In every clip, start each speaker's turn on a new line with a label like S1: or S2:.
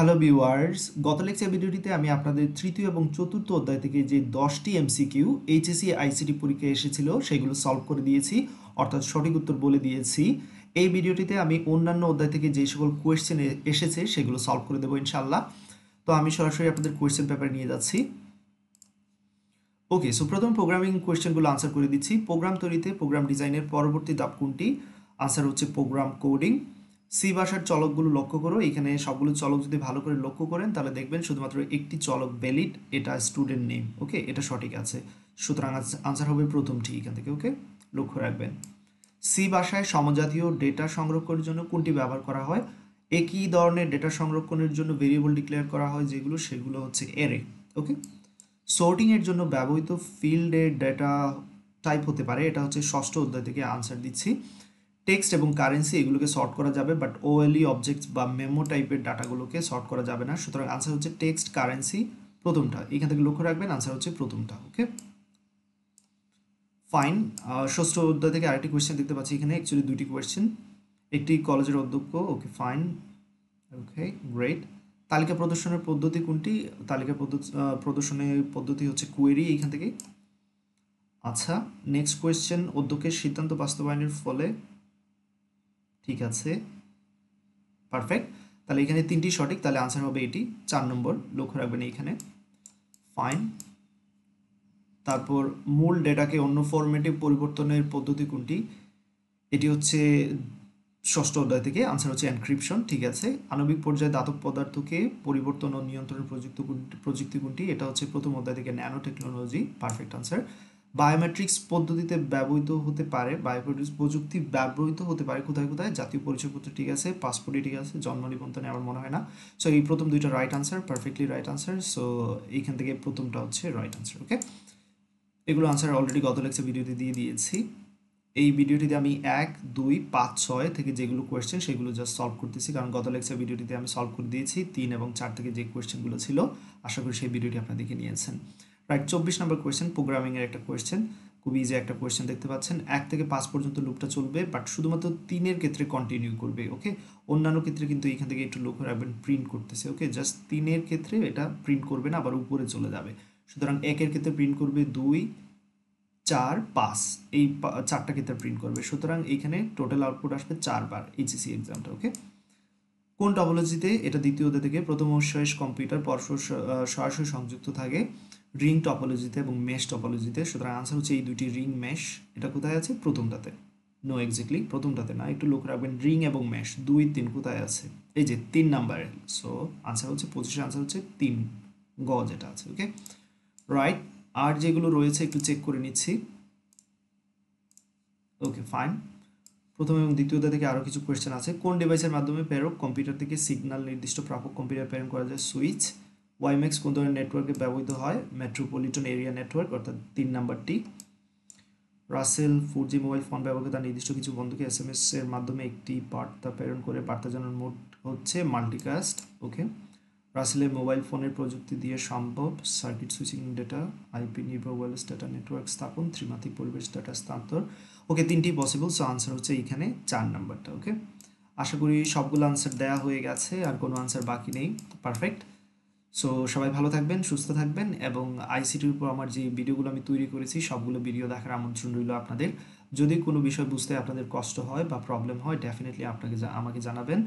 S1: hello viewers গত lecture ভিডিওটিতে আমি আপনাদের তৃতীয় এবং চতুর্থ অধ্যায় থেকে যে দশটি এমসিকিউ এইচএসি আইসিটি e, পরীক্ষায় এসেছিল সেগুলো সলভ করে দিয়েছি অর্থাৎ সঠিক উত্তর বলে দিয়েছি এই ভিডিওটিতে আমি অন্যান্য অধ্যায় থেকে যে সকল কোয়েশ্চেন এসেছে সেগুলো সলভ করে দেবো ইনশাল্লাহ তো আমি সরাসরি আপনাদের কোয়েশ্চেন পেপার নিয়ে যাচ্ছি ওকে সো প্রথম প্রোগ্রামিং কোয়েশ্চেনগুলো আনসার করে দিচ্ছি প্রোগ্রাম তৈরিতে প্রোগ্রাম ডিজাইনের পরবর্তী ধাপ কোনটি আনসার হচ্ছে প্রোগ্রাম কোডিং সি ভাষার চলকগুলো লক্ষ্য করো এখানে সবগুলো চলক যদি ভালো করে লক্ষ্য করেন তাহলে দেখবেন শুধুমাত্র একটি চলক ভ্যালিড এটা স্টুডেন্ট নেম ওকে এটা সঠিক আছে সুতরাং আনসার হবে প্রথম ঠিক এখান থেকে ওকে লক্ষ্য রাখবেন সি ভাষায় সমজাতীয় ডেটা সংরক্ষণের জন্য কোনটি ব্যবহার করা হয় একই ধরনের ডেটা সংরক্ষণের জন্য ভেরিয়েবল ডিক্লেয়ার করা হয় যেগুলো সেগুলো হচ্ছে এরে ওকে সোর্টিংয়ের জন্য ব্যবহৃত ফিল্ডের ডেটা টাইপ হতে পারে এটা হচ্ছে ষষ্ঠ অধ্যায় থেকে আনসার দিচ্ছি টেক্সট এবং কারেন্সি এগুলোকে শর্ট করা যাবে বাট ওএলই অবজেক্টস বা মেমো টাইপের ডাটাগুলোকে শর্ট করা যাবে না সুতরাং আনসার হচ্ছে টেক্সট কারেন্সি প্রথমটা এখান থেকে লক্ষ্য রাখবেন আনসার হচ্ছে প্রথমটা ওকে ফাইন ষষ্ঠ অধ্যায় থেকে আরেকটি কোয়েশ্চেন দেখতে পাচ্ছি এখানে অ্যাকচুয়ালি দুটি কোয়েশ্চেন একটি কলেজের অধ্যক্ষ ওকে ফাইন ওকে গ্রেট তালিকা প্রদর্শনের পদ্ধতি কোনটি তালিকা প্রদর্শনের পদ্ধতি হচ্ছে কুয়েরি এইখান থেকে আচ্ছা নেক্সট কোয়েশ্চেন অধ্যক্ষের সিদ্ধান্ত বাস্তবায়নের ফলে ঠিক আছে পারফেক্ট তাহলে এখানে তিনটি সঠিক তাহলে আনসার হবে এটি চার নম্বর লক্ষ্য রাখবেন এইখানে ফাইন তারপর মূল ডেটাকে অন্য ফরম্যাটে পরিবর্তনের পদ্ধতি কোনটি এটি হচ্ছে ষষ্ঠ অধ্যায় থেকে আনসার হচ্ছে এনক্রিপশন ঠিক আছে আণবিক পর্যায়ে দাতব পদার্থকে পরিবর্তন ও নিয়ন্ত্রণ প্রযুক্তি প্রযুক্তি কোনটি এটা হচ্ছে প্রথম অধ্যায় থেকে nanotechnology perfect answer biometrics পদ্ধতিতে ব্যবহৃত হতে পারে বায়োমেট্রিক্স প্রযুক্তি ব্যবহৃত হতে পারে কোথায় কোথায় জাতীয় পরিচয়পত্র ঠিক আছে পাসপোর্টে ঠিক আছে জন্ম নিবন্ধনে আমার মনে হয় না সো এই প্রথম দুইটা right answer perfectly right answer so এইখান থেকে প্রথমটা হচ্ছে রাইট আনসার ওকে এগুলো আনসার অলরেডি গত লেকচার ভিডিওতে দিয়ে দিয়েছি এই ভিডিওটিতে আমি এক দুই পাঁচ ছয় থেকে যেগুলো কোয়েশ্চেন সেগুলো জাস্ট সলভ করতেছি কারণ গত লেকচার ভিডিওটিতে আমি সলভ করে দিয়েছি তিন এবং চার থেকে যে কোয়েশ্চেনগুলো ছিল আশা করি সেই ভিডিওটি আপনাদেরকে নিয়েছেন রাইট চব্বিশ নম্বর কোয়েশ্চেন প্রোগ্রামিংয়ের একটা কোয়েশ্চেন খুব ইজি একটা কোয়েশ্চেন দেখতে পাচ্ছেন এক থেকে পাঁচ পর্যন্ত লুপটা চলবে বাট শুধুমাত্র তিনের ক্ষেত্রে কন্টিনিউ করবে ওকে অন্যান্য ক্ষেত্রে কিন্তু এখান থেকে একটু লক্ষ্য রাখবেন প্রিন্ট করতেছে ওকে জাস্ট তিনের ক্ষেত্রে এটা প্রিন্ট করবে না আবার উপরে চলে যাবে সুতরাং একের ক্ষেত্রে প্রিন্ট করবে দুই চার পাঁচ এই চারটা ক্ষেত্রে প্রিন্ট করবে সুতরাং এখানে টোটাল আউটপুট আসবে চারবার এইচএসি এক্সামটা ওকে কোন টপোলজিতে এটা দ্বিতীয় থেকে প্রথম অবশ্য কম্পিউটার পরস্পর সরাসরি সংযুক্ত থাকে রিং টপোলজিতে এবং মেশ টপোলজিতে সুতরাং আনসার হচ্ছে এই দুটি রিং মেশ এটা কোথায় আছে প্রথমটাতে নো এক্স্যাক্টলি প্রথমটাতে না একটু লোক রাখবেন রিং এবং মেশ দুই তিন কোথায় আছে এই যে তিন নাম্বারে সো আনসার হচ্ছে পজিশন আনসার হচ্ছে তিন গ যেটা আছে ওকে রাইট আর যেগুলো রয়েছে একটু চেক করে নিচ্ছি ওকে ফাইন প্রথম এবং দ্বিতীয়টা থেকে আরও কিছু কোয়েশ্চেন আছে কোন ডিভাইসের মাধ্যমে প্রেরক কম্পিউটার থেকে সিগনাল নির্দিষ্ট প্রাপক কম্পিউটার প্রেরণ করা যায় সুইচ ওয়াইমেক্স কোন ধরনের নেটওয়ার্কে ব্যবহৃত হয় মেট্রোপলিটন এরিয়া নেটওয়ার্ক অর্থাৎ তিন নাম্বারটি রাসেল ফোর জি মোবাইল ফোন ব্যবহার করে তার নির্দিষ্ট কিছু বন্ধুকে এস এম এস এর মাধ্যমে একটি বার্তা প্রেরণ করে বার্তা জানানোর মোট হচ্ছে মাল্টিকাস্ট ওকে রাসেলের মোবাইল ফোনের প্রযুক্তি দিয়ে সম্ভব সার্কিট সুইচিং ডেটা আইপি নির্ভর ওয়ারলেস ডেটা নেটওয়ার্ক স্থাপন ত্রিমাত্রিক পরিবেশ ডেটা স্থানান্তর ওকে তিনটি পসিবল সো আনসার হচ্ছে এইখানে চার নাম্বারটা ওকে আশা করি সবগুলো আনসার দেওয়া হয়ে গেছে আর কোনো আনসার বাকি নেই পারফেক্ট সো সবাই ভালো থাকবেন সুস্থ থাকবেন এবং আইসিটির উপর আমার যে ভিডিওগুলো আমি তৈরি করেছি সবগুলো ভিডিও দেখার আমন্ত্রণ রইল আপনাদের যদি কোনো বিষয় বুঝতে আপনাদের কষ্ট হয় বা প্রবলেম হয় ডেফিনেটলি আপনাকে আমাকে জানাবেন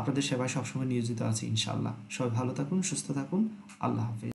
S1: আপনাদের সেবায় সবসময় নিয়োজিত আছি ইনশাআল্লাহ সবাই ভালো থাকুন সুস্থ থাকুন আল্লাহ হাফিজ